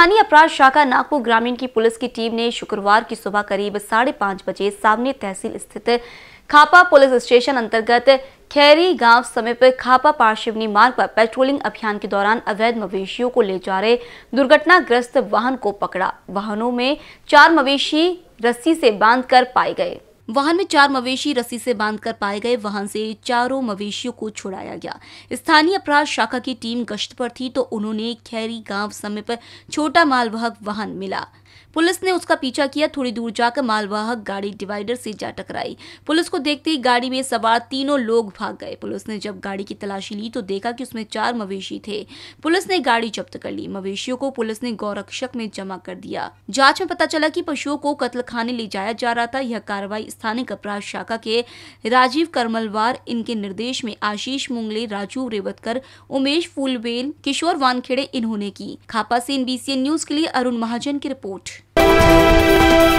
स्थानीय अपराध शाखा नागपुर ग्रामीण की पुलिस की टीम ने शुक्रवार की सुबह करीब साढ़े पांच बजे सामने तहसील स्थित खापा पुलिस स्टेशन अंतर्गत खैरी गांव समीप खापा पारशिवनी मार्ग पर पेट्रोलिंग अभियान के दौरान अवैध मवेशियों को ले जा रहे दुर्घटनाग्रस्त वाहन को पकड़ा वाहनों में चार मवेशी रस्सी से बांधकर पाए गए वाहन में चार मवेशी रस्सी से बांधकर पाए गए वाहन से चारों मवेशियों को छुड़ाया गया स्थानीय अपराध शाखा की टीम गश्त पर थी तो उन्होंने खैरी गांव समय पर छोटा मालवाहक वाहन मिला पुलिस ने उसका पीछा किया थोड़ी दूर जाकर मालवाहक गाड़ी डिवाइडर से जा टकराई पुलिस को देखते ही गाड़ी में सवार तीनों लोग भाग गए पुलिस ने जब गाड़ी की तलाशी ली तो देखा कि उसमें चार मवेशी थे पुलिस ने गाड़ी जब्त कर ली मवेशियों को पुलिस ने गौरक्षक में जमा कर दिया जांच में पता चला कि पशुओं को कत्ल खाने ले जाया जा रहा था यह कार्रवाई स्थानिक अपराध शाखा के राजीव करमलवार इनके निर्देश में आशीष मुंगले राजू रेवतकर उमेश फूलबेल किशोर वानखेड़े इन्होंने की खापा से एनबीसीएन न्यूज के लिए अरुण महाजन की रिपोर्ट